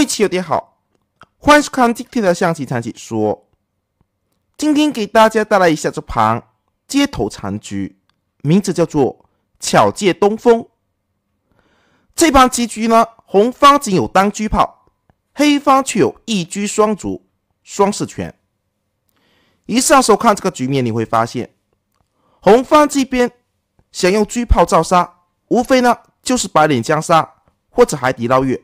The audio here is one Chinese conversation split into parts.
运气有点好，欢迎收看今天的象棋讲解。说，今天给大家带来一下这盘街头残局，名字叫做“巧借东风”。这盘棋局呢，红方仅有单车炮，黑方却有一车双卒双士权。一上手看这个局面，你会发现，红方这边想用车炮造杀，无非呢就是白脸将杀或者海底捞月。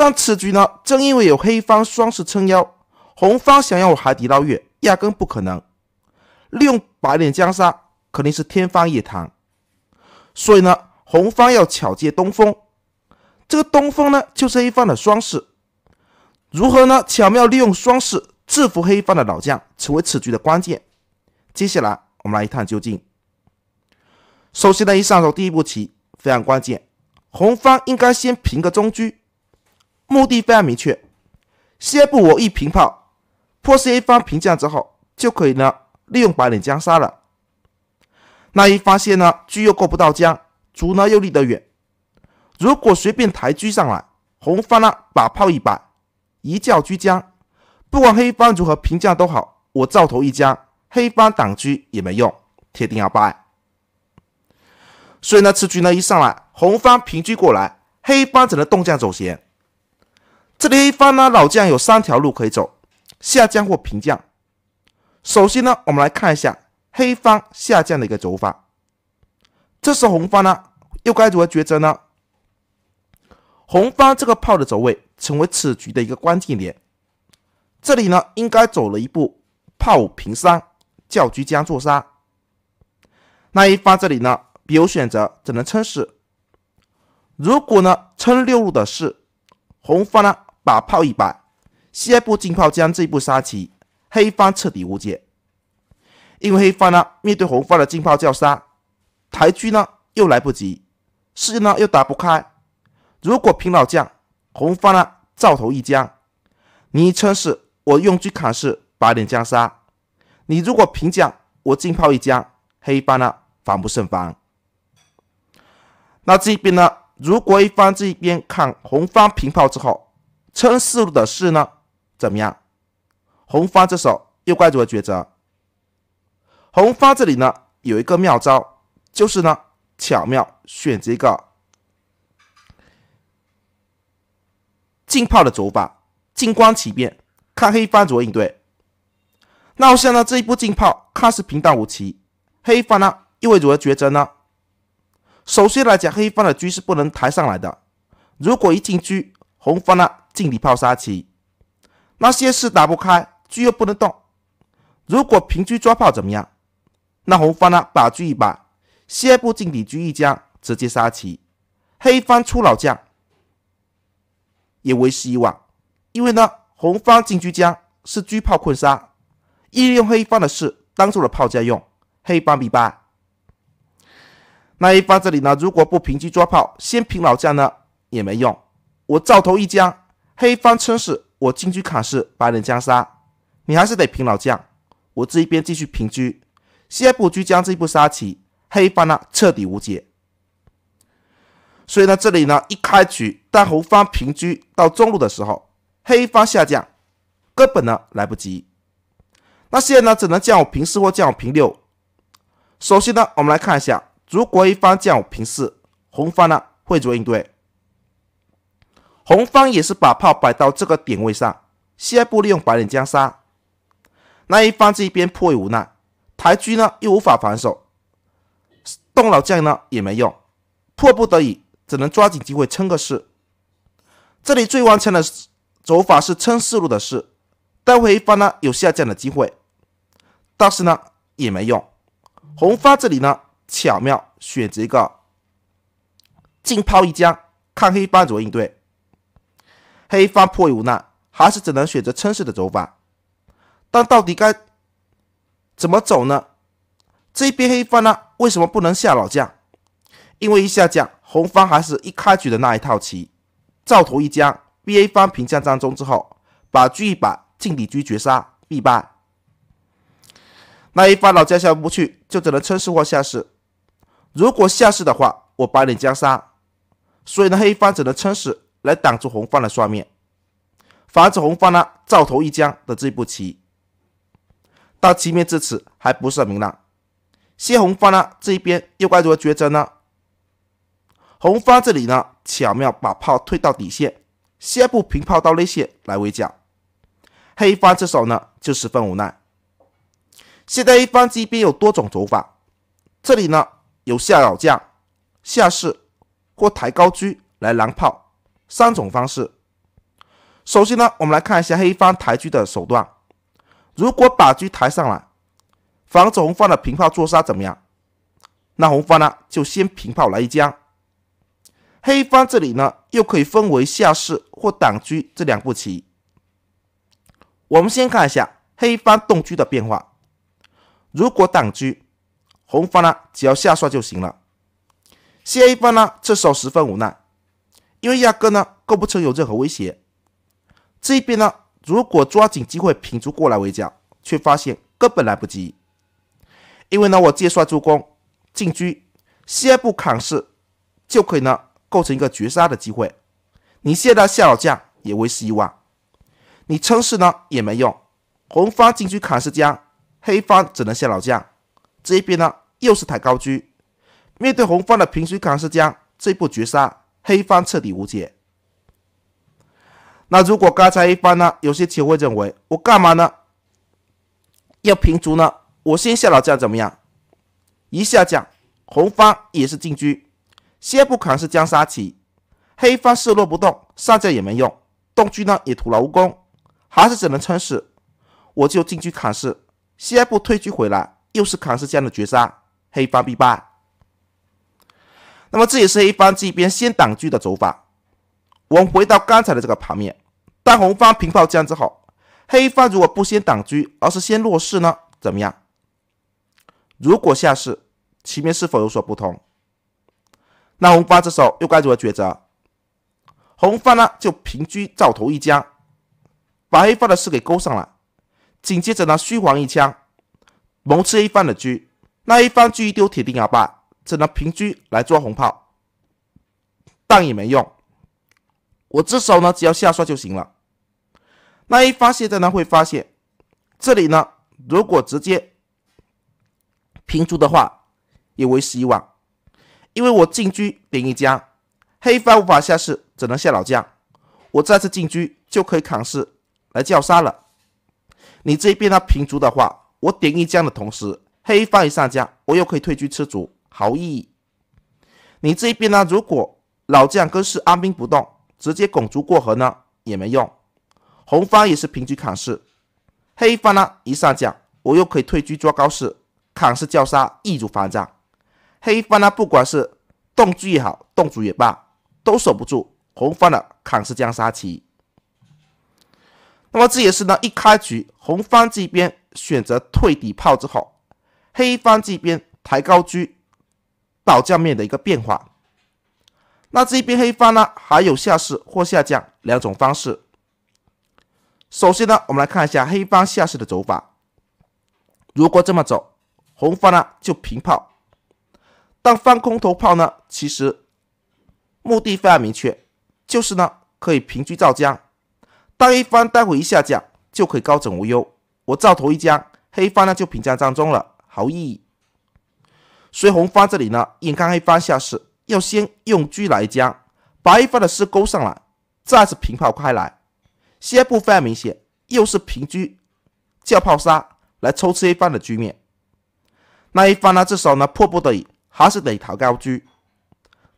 但此局呢，正因为有黑方双士撑腰，红方想要我海底捞月，压根不可能。利用白脸江山肯定是天方夜谭。所以呢，红方要巧借东风。这个东风呢，就是黑方的双士。如何呢？巧妙利用双士制服黑方的老将，成为此局的关键。接下来我们来一探究竟。首先呢，一上手第一步棋非常关键，红方应该先平个中车。目的非常明确，先布我一平炮，迫使黑方平将之后，就可以呢利用白领将杀了。那一发现呢，车又够不到将，卒呢又离得远，如果随便抬车上来，红方呢把炮一摆，一叫车将，不管黑方如何平将都好，我照头一将，黑方挡车也没用，铁定要败。所以呢，此局呢一上来，红方平车过来，黑方只能动将走闲。这里一方呢，老将有三条路可以走：下降或平将。首先呢，我们来看一下黑方下降的一个走法。这时红方呢，又该如何抉择呢？红方这个炮的走位成为此局的一个关键点。这里呢，应该走了一步炮五平三，叫居将做杀。那一方这里呢，别无选择，只能撑死。如果呢，撑六路的是红方呢？把炮一摆，下一步进炮将这步杀棋，黑方彻底无解。因为黑方呢，面对红方的进炮叫杀，抬车呢又来不及，士呢又打不开。如果平老将，红方呢照头一将，你称士，我用车砍士，白脸将杀。你如果平将，我进炮一将，黑方呢防不胜防。那这边呢，如果一方这一边看红方平炮之后。称四路的士呢，怎么样？红方这手又该如何抉择？红方这里呢有一个妙招，就是呢巧妙选择一个进炮的走法，静观其变，看黑方如何应对。那我想呢，这一步进炮看似平淡无奇，黑方呢又会如何抉择呢？首先来讲，黑方的车是不能抬上来的，如果一进车，红方呢？进底炮杀棋，那些士打不开，车又不能动。如果平车抓炮怎么样？那红方呢？把车一摆，下一步进底车一将，直接杀棋。黑方出老将，也为时已晚。因为呢，红方进车将是车炮困杀，利用黑方的士当做了炮架用，黑方必败。那一方这里呢，如果不平车抓炮，先平老将呢，也没用。我照头一将。黑方撑死，我进车砍士，白人将杀，你还是得平老将。我这一边继续平车，下一步车将这一步杀棋，黑方呢彻底无解。所以呢，这里呢一开局，当红方平车到中路的时候，黑方下降，根本呢来不及，那现在呢只能将我平四或将我平六。首先呢，我们来看一下，如果一方将我平四，红方呢会如何应对？红方也是把炮摆到这个点位上，下一步利用白脸将杀。那一方这一边颇为无奈，台车呢又无法防守，动老将呢也没用，迫不得已只能抓紧机会撑个势。这里最顽强的走法是撑四路的势，待会一方呢有下降的机会，但是呢也没用。红方这里呢巧妙选择一个进炮一将，看黑方如何应对。黑方迫于无奈，还是只能选择撑势的走法。但到底该怎么走呢？这边黑方呢，为什么不能下老将？因为一下将，红方还是一开局的那一套棋，照头一将，B A 方平将张中之后，把车一把进底车绝杀必败。那一方老将下不去，就只能撑势或下士。如果下士的话，我把脸将杀，所以呢，黑方只能撑死，来挡住红方的杀面，防止红方呢照头一将的这步棋。到棋面至此还不是很明朗，谢红方呢这一边又该如何抉择呢？红方这里呢巧妙把炮退到底线，下一步平炮到内线来围剿，黑方这手呢就十分无奈。现在黑方这边有多种走法，这里呢有下老将、下士或抬高车来拦炮。三种方式。首先呢，我们来看一下黑方抬车的手段。如果把车抬上来，防止红方的平炮做杀，怎么样？那红方呢，就先平炮来一将。黑方这里呢，又可以分为下士或挡车这两步棋。我们先看一下黑方动车的变化。如果挡车，红方呢，只要下帅就行了。黑一方呢，这时候十分无奈。因为压根呢，构不成有任何威胁。这一边呢，如果抓紧机会平卒过来围剿，却发现根本来不及。因为呢，我借帅助攻进居，下一步砍士就可以呢，构成一个绝杀的机会。你现在下老将也为时已晚，你撑士呢也没用。红方进居砍士将，黑方只能下老将。这一边呢，又是抬高车，面对红方的平车砍士将，这步绝杀。黑方彻底无解。那如果刚才一方呢？有些棋会认为我干嘛呢？要平卒呢？我先下老将怎么样？一下将，红方也是进车，先一步砍是将杀棋，黑方四落不动，上将也没用，动车呢也徒劳无功，还是只能撑死。我就进车砍士，先一步退车回来，又是砍士将的绝杀，黑方必败。那么这也是黑方这边先挡车的走法。我们回到刚才的这个盘面，当红方平炮将之后，黑方如果不先挡车，而是先落士呢？怎么样？如果下士，棋面是否有所不同？那红方这时候又该如何抉择？红方呢就平车照头一将，把黑方的士给勾上了。紧接着呢虚晃一枪，谋吃黑方的车，那黑方车一丢铁定要败。只能平车来抓红炮，但也没用。我这手呢，只要下帅就行了。那一发现在呢会发现，这里呢如果直接平卒的话，也为时已晚，因为我进车点一将，黑方无法下士，只能下老将。我再次进车就可以砍士来叫杀。了，你这一边他平卒的话，我点一将的同时，黑方一上将，我又可以退车吃卒。无意，义。你这一边呢？如果老将更是安兵不动，直接拱卒过河呢，也没用。红方也是平局砍士，黑方呢一上将，我又可以退居抓高士，砍士叫杀，易如反掌。黑方呢，不管是动车也好，动卒也罢，都守不住红方的砍士将杀棋。那么这也是呢，一开局红方这边选择退底炮之后，黑方这边抬高车老将面的一个变化。那这边黑方呢，还有下士或下降两种方式。首先呢，我们来看一下黑方下士的走法。如果这么走，红方呢就平炮。但放空头炮呢，其实目的非常明确，就是呢可以平车造将。当一方待会一下将，就可以高枕无忧。我照头一将，黑方呢就平将当中了，毫无意义。所以红方这里呢，眼看黑方下士，要先用车来将白方的士勾上来，再次平炮开来。下一步非常明显，又是平车叫炮杀来抽吃黑方的局面。那一方呢，至少呢，迫不得已还是得逃高车。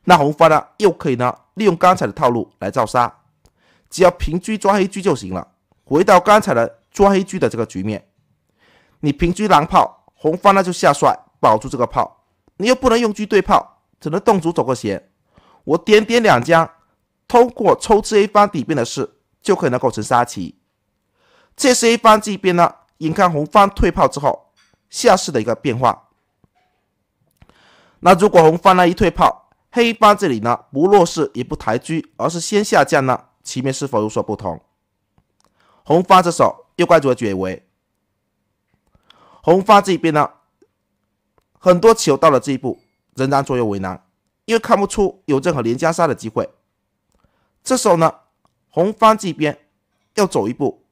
那红方呢，又可以呢，利用刚才的套路来造杀，只要平车抓黑车就行了。回到刚才的抓黑车的这个局面，你平车狼炮，红方呢就下帅保住这个炮。你又不能用车对炮，只能动卒走个斜。我点点两将，通过抽吃一方底边的事，就可能构成杀棋。这是一方这边呢，眼看红方退炮之后下势的一个变化。那如果红方呢一退炮，黑方这里呢不落士也不抬车，而是先下降呢，棋面是否有所不同？红方这手又该如何解围。红方这边呢？很多球到了这一步，仍然左右为难，因为看不出有任何连加杀的机会。这时候呢，红方这边要走一步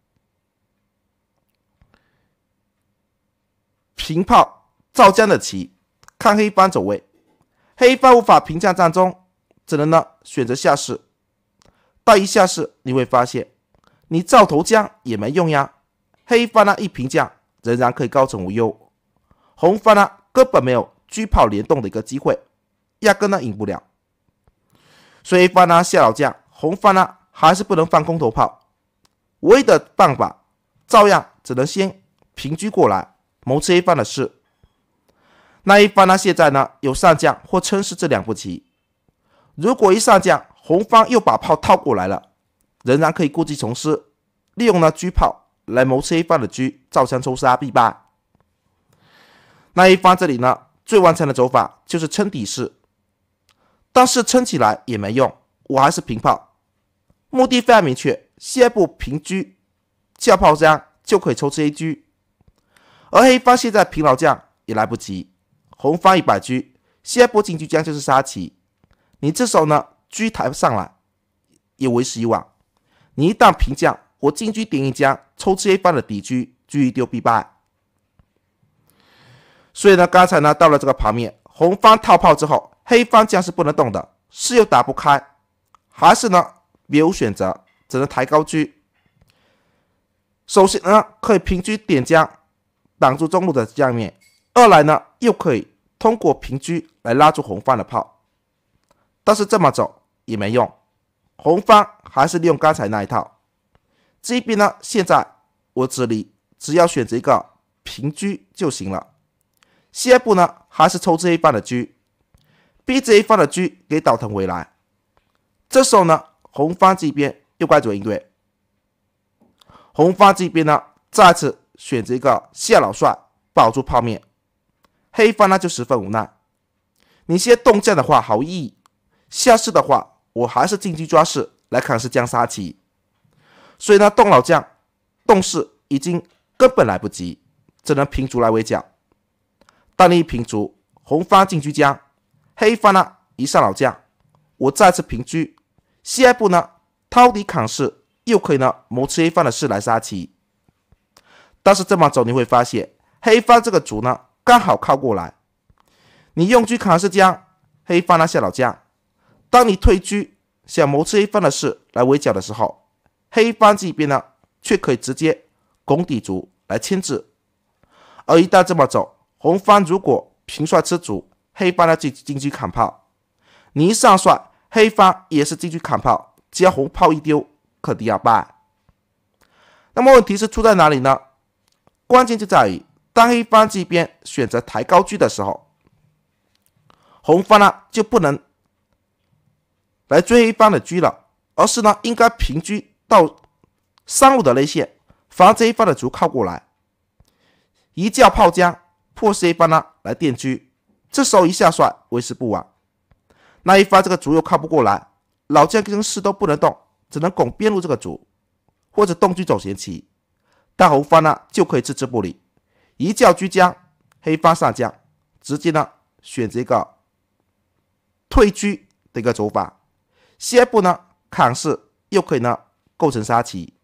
平炮照将的棋，看黑方走位。黑方无法平将占中，只能呢选择下士。到一下士，你会发现，你照头将也没用呀。黑方呢一平将，仍然可以高枕无忧。红方呢？根本没有狙炮联动的一个机会，压根呢赢不了。所以方呢下老将，红方呢还是不能放空头炮，唯一的办法照样只能先平狙过来谋吃一方的事。那一方呢现在呢有上将或撑死这两步棋，如果一上将，红方又把炮套过来了，仍然可以故技重施，利用呢狙炮来谋吃一方的车，照枪抽杀必败。那一方这里呢，最完成的走法就是撑底式，但是撑起来也没用，我还是平炮，目的非常明确，下一步平车下炮将就可以抽吃 A 车，而黑方现在平老将也来不及，红方一百车，下一步进车将就是杀棋，你这时候呢车抬不上来，也为时已晚，你一旦平将，我进车点一将，抽吃一方的底车，车一丢必败。所以呢，刚才呢到了这个盘面，红方套炮之后，黑方将是不能动的，士又打不开，还是呢别无选择，只能抬高车。首先呢可以平车点将，挡住中路的将面；二来呢又可以通过平车来拉住红方的炮。但是这么走也没用，红方还是利用刚才那一套。这边呢，现在我这里只要选择一个平车就行了。下一步呢，还是抽这一方的车，逼这一方的车给倒腾回来。这时候呢，红方这边又开走应对。红方这边呢，再次选择一个谢老帅保住泡面。黑方呢就十分无奈，你先动将的话毫无意义，下士的话我还是进击抓士来砍士将杀棋。所以呢，动老将，动士已经根本来不及，只能平卒来围剿。当你平卒，红方进居将，黑方呢移上老将，我再次平车，下一步呢掏底砍士，又可以呢谋吃黑方的士来杀棋。但是这么走你会发现，黑方这个卒呢刚好靠过来，你用车砍士将，黑方呢下老将。当你退车想谋吃黑方的士来围剿的时候，黑方这边呢却可以直接拱底卒来牵制，而一旦这么走。红方如果平帅吃卒，黑方呢就进去砍炮。你一上帅，黑方也是进去砍炮，只要红炮一丢，肯定要败。那么问题是出在哪里呢？关键就在于，当黑方这边选择抬高车的时候，红方呢就不能来追黑方的车了，而是呢应该平车到三路的内线，防止黑方的卒靠过来，一叫炮将。破车，方呢来垫车。这时候一下帅为时不晚。那一方这个卒又靠不过来，老将跟士都不能动，只能拱边路这个卒，或者动车走闲棋。大红方呢就可以置之不理，一叫居将，黑方上将，直接呢选择一个退车的一个走法。下一步呢砍士，又可以呢构成杀棋。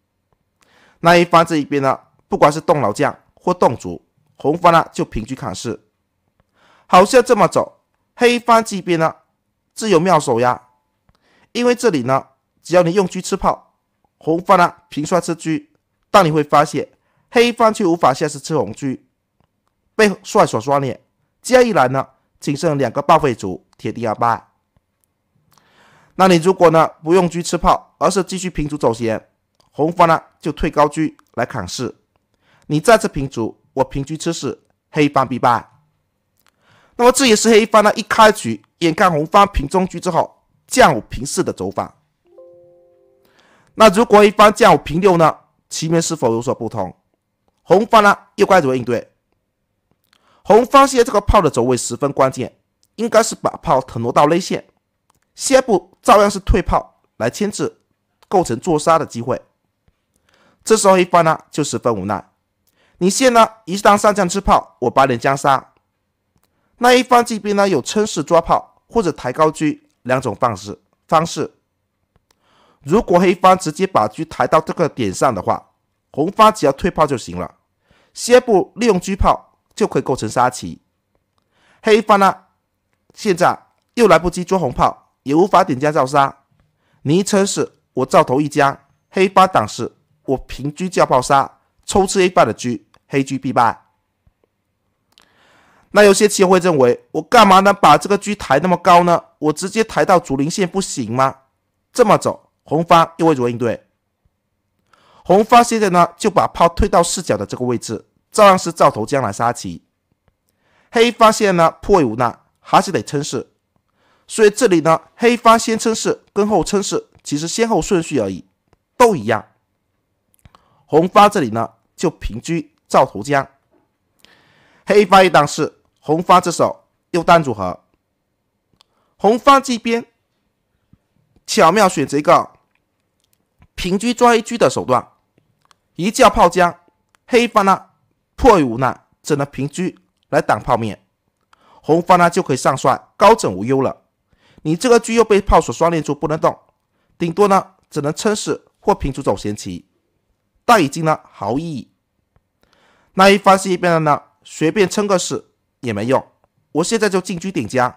那一方这一边呢，不管是动老将或动卒。红方呢就平车砍士，好像这么走，黑方这边呢自有妙手呀。因为这里呢，只要你用车吃炮，红方呢平车吃车，但你会发现黑方却无法下士吃红车，被帅所刷脸。这样一来呢，仅剩两个报废卒，铁定要败。那你如果呢不用车吃炮，而是继续平卒走闲，红方呢就退高车来砍士，你再次平卒。我平车吃士，黑方必败。那么这也是黑方呢一开局，眼看红方平中车之后，将五平四的走法。那如果黑方将五平六呢，棋面是否有所不同？红方呢又该如何应对？红方现在这个炮的走位十分关键，应该是把炮腾挪到肋线，下一步照样是退炮来牵制，构成做杀的机会。这时候黑方呢就十分无奈。你现呢？一旦上将吃炮，我把你将杀。那一方这边呢，有撑死抓炮或者抬高车两种方式方式。如果黑方直接把车抬到这个点上的话，红方只要退炮就行了。先不利用车炮就可以构成杀棋。黑方呢，现在又来不及捉红炮，也无法点将照杀。你一撑死，我照头一将；黑八挡死，我平车叫炮杀，抽吃一半的车，黑车必败。那有些棋会认为，我干嘛呢？把这个车抬那么高呢？我直接抬到主零线不行吗？这么走，红方又会如何应对？红方现在呢就把炮推到视角的这个位置，照样是照头将来杀棋。黑方现在呢颇为无奈，还是得称势。所以这里呢，黑方先称势，跟后称势，其实先后顺序而已，都一样。红方这里呢就平车。赵头江。黑方一当是红方之手，又当如何？红方这边巧妙选择一个平车抓一车的手段，一叫炮将，黑方呢迫于无奈只能平车来挡炮面。红方呢就可以上帅高枕无忧了。你这个车又被炮所双链住，不能动，顶多呢只能撑死或平车走闲棋，但已经呢毫无意义。那一方是一边的呢，随便撑个士也没用。我现在就进车顶将，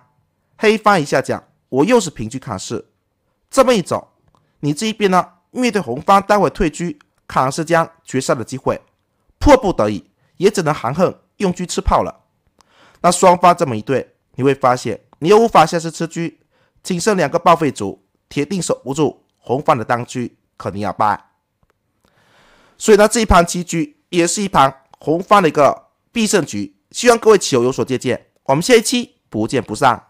黑方一下将，我又是平车砍士。这么一走，你这一边呢，面对红方待会退居砍士将绝杀的机会，迫不得已也只能含恨用车吃炮了。那双方这么一对，你会发现你又无法下次吃车，仅剩两个报废卒，铁定守不住红方的当车，肯定要败。所以呢，这一盘棋局也是一盘。红方的一个必胜局，希望各位棋友有所借鉴。我们下一期不见不散。